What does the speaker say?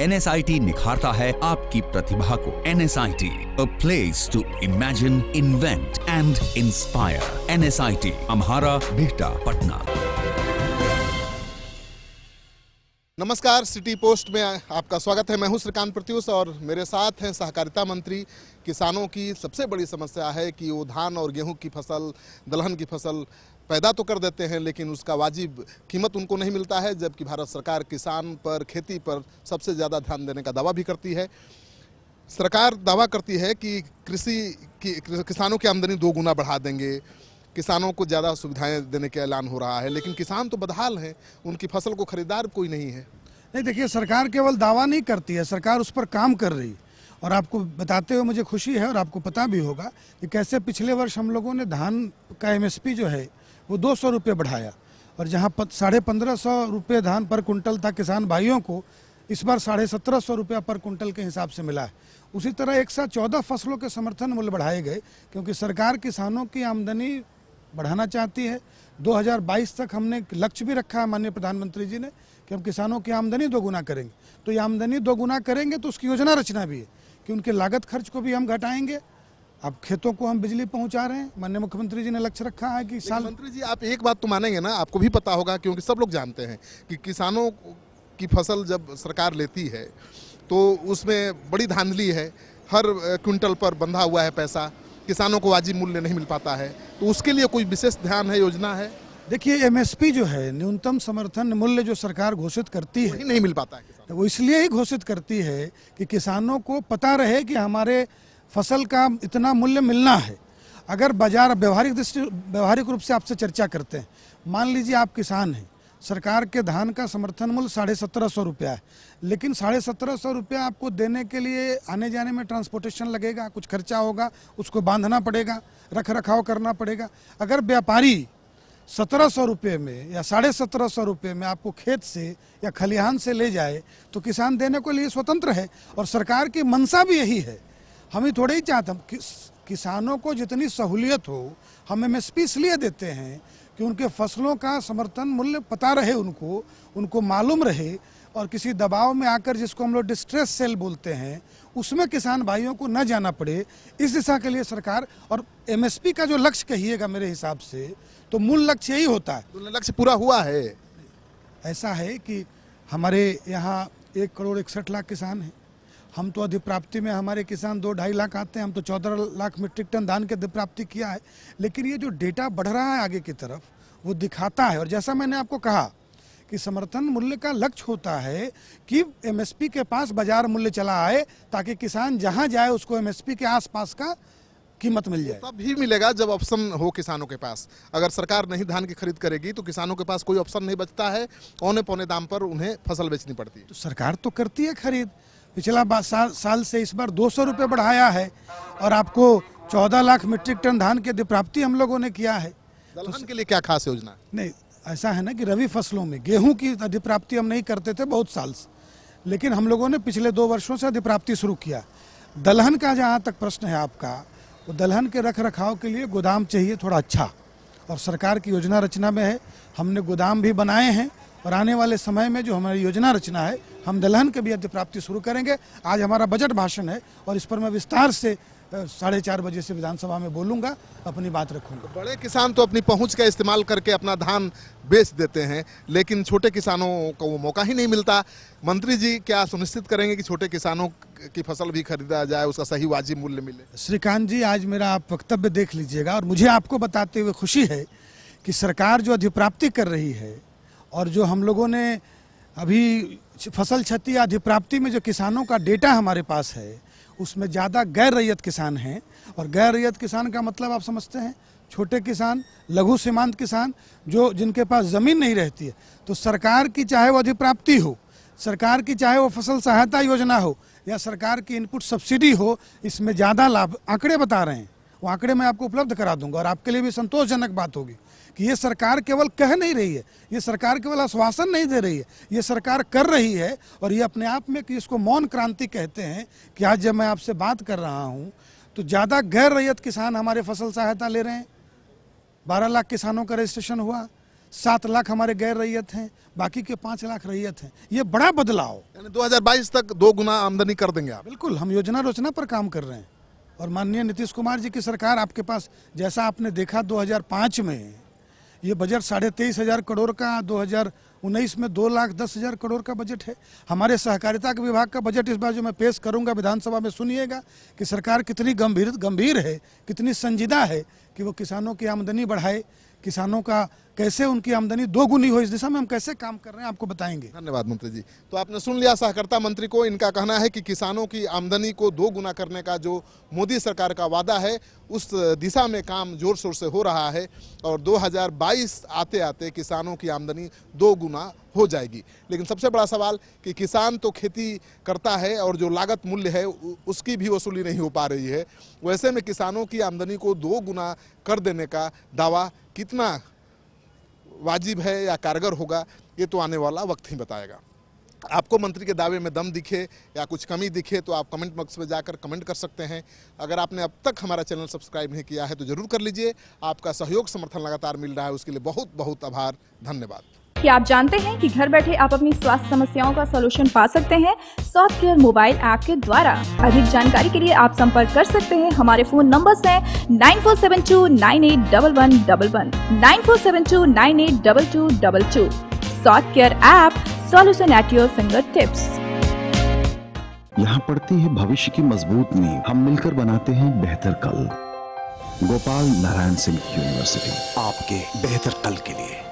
N S I T निखारता है आपकी प्रतिभा को एन एस आई टी a place to imagine invent and inspire N S I T Amhara Bihta Patna नमस्कार सिटी पोस्ट में आपका स्वागत है मैं हूं श्रीकांत प्रत्युष और मेरे साथ हैं सहकारिता मंत्री किसानों की सबसे बड़ी समस्या है कि वो धान और गेहूं की फसल दलहन की फसल पैदा तो कर देते हैं लेकिन उसका वाजिब कीमत उनको नहीं मिलता है जबकि भारत सरकार किसान पर खेती पर सबसे ज़्यादा ध्यान देने का दावा भी करती है सरकार दावा करती है कि कृषि की किसानों की आमदनी दो गुना बढ़ा देंगे किसानों को ज़्यादा सुविधाएं देने का ऐलान हो रहा है लेकिन किसान तो बदहाल हैं उनकी फसल को खरीदार कोई नहीं है नहीं देखिए सरकार केवल दावा नहीं करती है सरकार उस पर काम कर रही है और आपको बताते हुए मुझे खुशी है और आपको पता भी होगा कि कैसे पिछले वर्ष हम लोगों ने धान का एमएसपी जो है वो दो सौ रुपये बढ़ाया और जहाँ साढ़े पंद्रह सौ रुपये धान पर कुंटल था किसान भाइयों को इस बार साढ़े सत्रह सौ रुपया पर कुंटल के हिसाब से मिला है उसी तरह एक साथ चौदह फसलों के समर्थन मूल्य बढ़ाए गए क्योंकि सरकार किसानों की आमदनी बढ़ाना चाहती है 2022 तक हमने लक्ष्य भी रखा है माननीय प्रधानमंत्री जी ने कि हम किसानों की आमदनी दोगुना करेंगे तो ये आमदनी दोगुना करेंगे तो उसकी योजना रचना भी है कि उनके लागत खर्च को भी हम घटाएंगे अब खेतों को हम बिजली पहुंचा रहे हैं माननीय मुख्यमंत्री जी ने लक्ष्य रखा है कि साल मंत्री जी आप एक बात तो मानेंगे ना आपको भी पता होगा क्योंकि सब लोग जानते हैं कि किसानों की फसल जब सरकार लेती है तो उसमें बड़ी धांधली है हर क्विंटल पर बंधा हुआ है पैसा किसानों को वाजिब मूल्य नहीं मिल पाता है तो उसके लिए कोई विशेष ध्यान है योजना है देखिए एमएसपी जो है न्यूनतम समर्थन मूल्य जो सरकार घोषित करती है नहीं मिल पाता है तो वो इसलिए ही घोषित करती है कि किसानों को पता रहे कि हमारे फसल का इतना मूल्य मिलना है अगर बाजार व्यवहारिक दृष्टि व्यवहारिक रूप से आपसे चर्चा करते हैं मान लीजिए आप किसान हैं सरकार के धान का समर्थन मूल्य साढ़े सत्रह सौ रुपया है लेकिन साढ़े सत्रह सौ रुपया आपको देने के लिए आने जाने में ट्रांसपोर्टेशन लगेगा कुछ खर्चा होगा उसको बांधना पड़ेगा रख रखाव करना पड़ेगा अगर व्यापारी सत्रह सौ रुपये में या साढ़े सत्रह सौ रुपये में आपको खेत से या खलिहान से ले जाए तो किसान देने को लिए स्वतंत्र है और सरकार की मंशा भी यही है हम ही थोड़े ही चाहते हम किस किसानों को जितनी सहूलियत हो हम एम इसलिए देते हैं कि उनके फसलों का समर्थन मूल्य पता रहे उनको उनको मालूम रहे और किसी दबाव में आकर जिसको हम लोग डिस्ट्रेस सेल बोलते हैं उसमें किसान भाइयों को न जाना पड़े इस दिशा के लिए सरकार और एमएसपी का जो लक्ष्य कहिएगा मेरे हिसाब से तो मूल लक्ष्य यही होता है लक्ष्य पूरा हुआ है ऐसा है कि हमारे यहाँ एक करोड़ इकसठ लाख किसान हैं हम तो अधिप्राप्ति में हमारे किसान दो ढाई लाख आते हैं हम तो चौदह लाख मीट्रिक टन धान के अधिप्राप्ति किया है लेकिन ये जो डेटा बढ़ रहा है आगे की तरफ वो दिखाता है और जैसा मैंने आपको कहा कि समर्थन मूल्य का लक्ष्य होता है कि एमएसपी के पास बाजार मूल्य चला आए ताकि किसान जहां जाए उसको एमएसपी के आसपास का कीमत मिल जाए तब ही मिलेगा जब ऑप्शन हो किसानों के पास अगर सरकार नहीं धान की खरीद करेगी तो किसानों के पास कोई ऑप्शन नहीं बचता है औने पौने दाम पर उन्हें फसल बेचनी पड़ती है तो सरकार तो करती है खरीद पिछला साल, साल से इस बार दो सौ बढ़ाया है और आपको चौदह लाख मीट्रिक टन धान की प्राप्ति हम लोगों ने किया है तो के लिए क्या खास योजना नहीं ऐसा है ना कि रवि फसलों में गेहूं की अधिप्राप्ति हम नहीं करते थे बहुत साल से लेकिन हम लोगों ने पिछले दो वर्षों से अधिप्राप्ति शुरू किया दलहन का जहाँ तक प्रश्न है आपका वो दलहन के रख रखाव के लिए गोदाम चाहिए थोड़ा अच्छा और सरकार की योजना रचना में है हमने गोदाम भी बनाए हैं और आने वाले समय में जो हमारी योजना रचना है हम दलहन के भी अध्य प्राप्ति शुरू करेंगे आज हमारा बजट भाषण है और इस पर मैं विस्तार से साढ़े चार बजे से विधानसभा में बोलूंगा अपनी बात रखूंगा बड़े किसान तो अपनी पहुंच का इस्तेमाल करके अपना धान बेच देते हैं लेकिन छोटे किसानों को वो मौका ही नहीं मिलता मंत्री जी क्या सुनिश्चित करेंगे कि छोटे किसानों की फसल भी खरीदा जाए उसका सही वाजिब मूल्य मिले श्रीकांत जी आज मेरा आप वक्तव्य देख लीजिएगा और मुझे आपको बताते हुए खुशी है कि सरकार जो अधिप्राप्ति कर रही है और जो हम लोगों ने अभी फसल क्षति अधिप्राप्ति में जो किसानों का डेटा हमारे पास है उसमें ज़्यादा गैर रैयत किसान हैं और गैर रैयत किसान का मतलब आप समझते हैं छोटे किसान लघु सीमांत किसान जो जिनके पास ज़मीन नहीं रहती है तो सरकार की चाहे वो अधिप्राप्ति हो सरकार की चाहे वो फसल सहायता योजना हो या सरकार की इनपुट सब्सिडी हो इसमें ज़्यादा लाभ आंकड़े बता रहे हैं वो आंकड़े मैं आपको उपलब्ध करा दूंगा और आपके लिए भी संतोषजनक बात होगी कि ये सरकार केवल कह नहीं रही है ये सरकार केवल आश्वासन नहीं दे रही है ये सरकार कर रही है और ये अपने आप में कि इसको मौन क्रांति कहते हैं कि आज जब मैं आपसे बात कर रहा हूँ तो ज़्यादा गैर रैयत किसान हमारे फसल सहायता ले रहे हैं बारह लाख किसानों का रजिस्ट्रेशन हुआ सात लाख हमारे गैर रैयत हैं बाकी के पाँच लाख रैयत हैं ये बड़ा बदलाव यानी 2022 तक दो गुना आमदनी कर देंगे आप बिल्कुल हम योजना रोचना पर काम कर रहे हैं और माननीय नीतीश कुमार जी की सरकार आपके पास जैसा आपने देखा 2005 में ये बजट साढ़े तेईस हज़ार करोड़ का दो हज़ार उन्नीस में दो लाख दस हज़ार करोड़ का बजट है हमारे सहकारिता के विभाग का बजट इस बार जो मैं पेश करूंगा विधानसभा में सुनिएगा कि सरकार कितनी गंभीर गंभीर है कितनी संजीदा है कि वो किसानों की आमदनी बढ़ाए किसानों का कैसे उनकी आमदनी दो गुनी हो इस दिशा में हम कैसे काम कर रहे हैं आपको बताएंगे धन्यवाद मंत्री जी तो आपने सुन लिया सहकर्ता मंत्री को इनका कहना है कि किसानों की आमदनी को दो गुना करने का जो मोदी सरकार का वादा है उस दिशा में काम जोर शोर से हो रहा है और 2022 आते आते किसानों की आमदनी दो गुना हो जाएगी लेकिन सबसे बड़ा सवाल कि किसान तो खेती करता है और जो लागत मूल्य है उसकी भी वसूली नहीं हो पा रही है वैसे में किसानों की आमदनी को दो गुना कर देने का दावा कितना वाजिब है या कारगर होगा ये तो आने वाला वक्त ही बताएगा आपको मंत्री के दावे में दम दिखे या कुछ कमी दिखे तो आप कमेंट बॉक्स में जाकर कमेंट कर सकते हैं अगर आपने अब तक हमारा चैनल सब्सक्राइब नहीं किया है तो ज़रूर कर लीजिए आपका सहयोग समर्थन लगातार मिल रहा है उसके लिए बहुत बहुत आभार धन्यवाद क्या आप जानते हैं कि घर बैठे आप अपनी स्वास्थ्य समस्याओं का सोल्यूशन पा सकते हैं सॉफ्ट केयर मोबाइल ऐप के द्वारा अधिक जानकारी के लिए आप संपर्क कर सकते हैं हमारे फोन नंबर है nine four seven two nine eight double one double one nine four seven two nine eight double two double two soft care app solution at your fingertips यहाँ पढ़ती है भविष्य की मजबूत नींव हम मिलकर बनाते हैं बेहतर कल गोपाल नारायण सिंह यूनिवर्सिटी आपके बेहतर कल के लिए